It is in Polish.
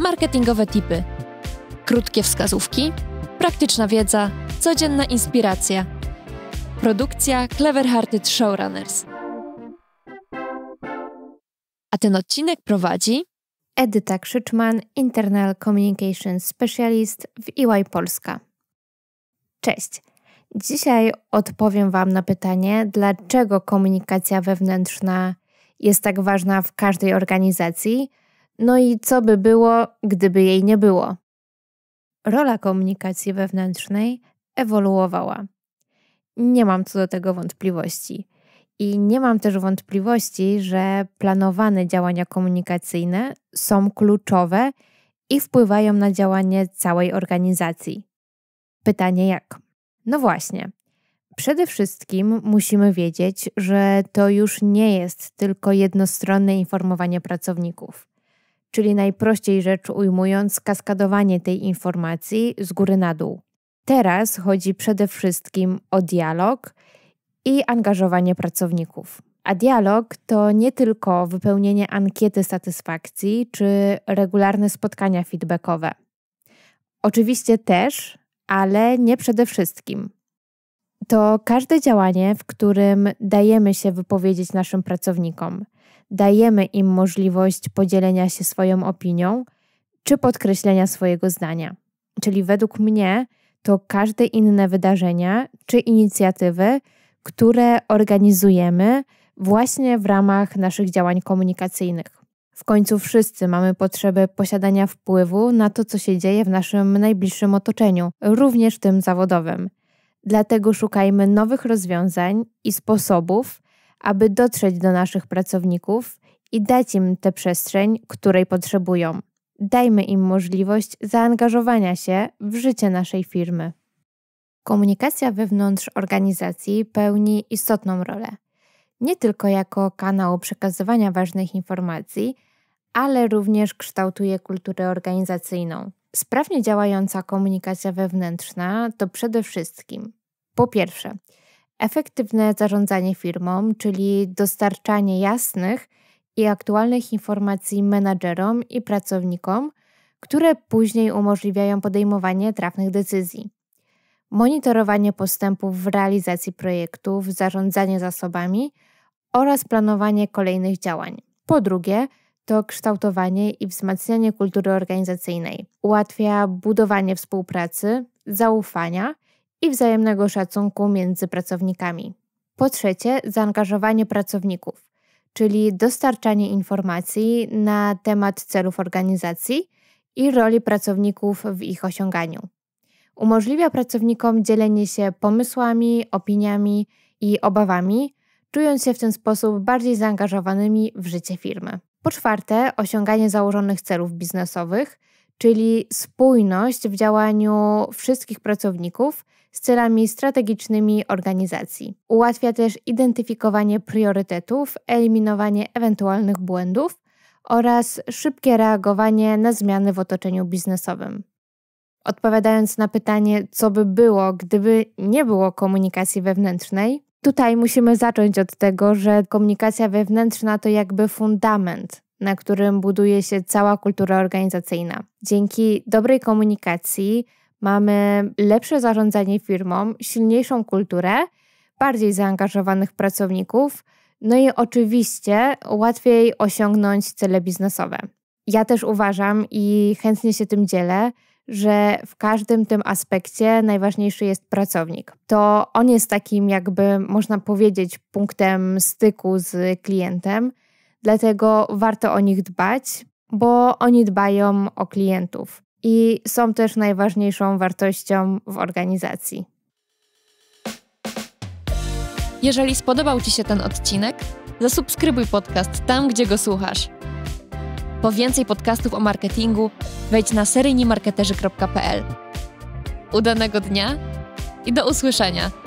marketingowe tipy, krótkie wskazówki, praktyczna wiedza, codzienna inspiracja. Produkcja Clever Hearted Showrunners. A ten odcinek prowadzi Edyta Krzyczman, Internal Communication Specialist w EY Polska. Cześć. Dzisiaj odpowiem Wam na pytanie, dlaczego komunikacja wewnętrzna jest tak ważna w każdej organizacji – no i co by było, gdyby jej nie było? Rola komunikacji wewnętrznej ewoluowała. Nie mam co do tego wątpliwości. I nie mam też wątpliwości, że planowane działania komunikacyjne są kluczowe i wpływają na działanie całej organizacji. Pytanie jak? No właśnie. Przede wszystkim musimy wiedzieć, że to już nie jest tylko jednostronne informowanie pracowników czyli najprościej rzecz ujmując, kaskadowanie tej informacji z góry na dół. Teraz chodzi przede wszystkim o dialog i angażowanie pracowników. A dialog to nie tylko wypełnienie ankiety satysfakcji czy regularne spotkania feedbackowe. Oczywiście też, ale nie przede wszystkim. To każde działanie, w którym dajemy się wypowiedzieć naszym pracownikom – dajemy im możliwość podzielenia się swoją opinią czy podkreślenia swojego zdania. Czyli według mnie to każde inne wydarzenia czy inicjatywy, które organizujemy właśnie w ramach naszych działań komunikacyjnych. W końcu wszyscy mamy potrzebę posiadania wpływu na to, co się dzieje w naszym najbliższym otoczeniu, również tym zawodowym. Dlatego szukajmy nowych rozwiązań i sposobów, aby dotrzeć do naszych pracowników i dać im tę przestrzeń, której potrzebują. Dajmy im możliwość zaangażowania się w życie naszej firmy. Komunikacja wewnątrz organizacji pełni istotną rolę, nie tylko jako kanał przekazywania ważnych informacji, ale również kształtuje kulturę organizacyjną. Sprawnie działająca komunikacja wewnętrzna to przede wszystkim po pierwsze, efektywne zarządzanie firmą, czyli dostarczanie jasnych i aktualnych informacji menadżerom i pracownikom, które później umożliwiają podejmowanie trafnych decyzji. Monitorowanie postępów w realizacji projektów, zarządzanie zasobami oraz planowanie kolejnych działań. Po drugie, to kształtowanie i wzmacnianie kultury organizacyjnej. Ułatwia budowanie współpracy, zaufania i wzajemnego szacunku między pracownikami. Po trzecie, zaangażowanie pracowników, czyli dostarczanie informacji na temat celów organizacji i roli pracowników w ich osiąganiu. Umożliwia pracownikom dzielenie się pomysłami, opiniami i obawami, czując się w ten sposób bardziej zaangażowanymi w życie firmy. Po czwarte, osiąganie założonych celów biznesowych, czyli spójność w działaniu wszystkich pracowników z celami strategicznymi organizacji. Ułatwia też identyfikowanie priorytetów, eliminowanie ewentualnych błędów oraz szybkie reagowanie na zmiany w otoczeniu biznesowym. Odpowiadając na pytanie, co by było, gdyby nie było komunikacji wewnętrznej, tutaj musimy zacząć od tego, że komunikacja wewnętrzna to jakby fundament na którym buduje się cała kultura organizacyjna. Dzięki dobrej komunikacji mamy lepsze zarządzanie firmą, silniejszą kulturę, bardziej zaangażowanych pracowników, no i oczywiście łatwiej osiągnąć cele biznesowe. Ja też uważam i chętnie się tym dzielę, że w każdym tym aspekcie najważniejszy jest pracownik. To on jest takim, jakby można powiedzieć, punktem styku z klientem dlatego warto o nich dbać, bo oni dbają o klientów i są też najważniejszą wartością w organizacji. Jeżeli spodobał Ci się ten odcinek, zasubskrybuj podcast tam, gdzie go słuchasz. Po więcej podcastów o marketingu wejdź na seryjnimarketerzy.pl. Udanego dnia i do usłyszenia!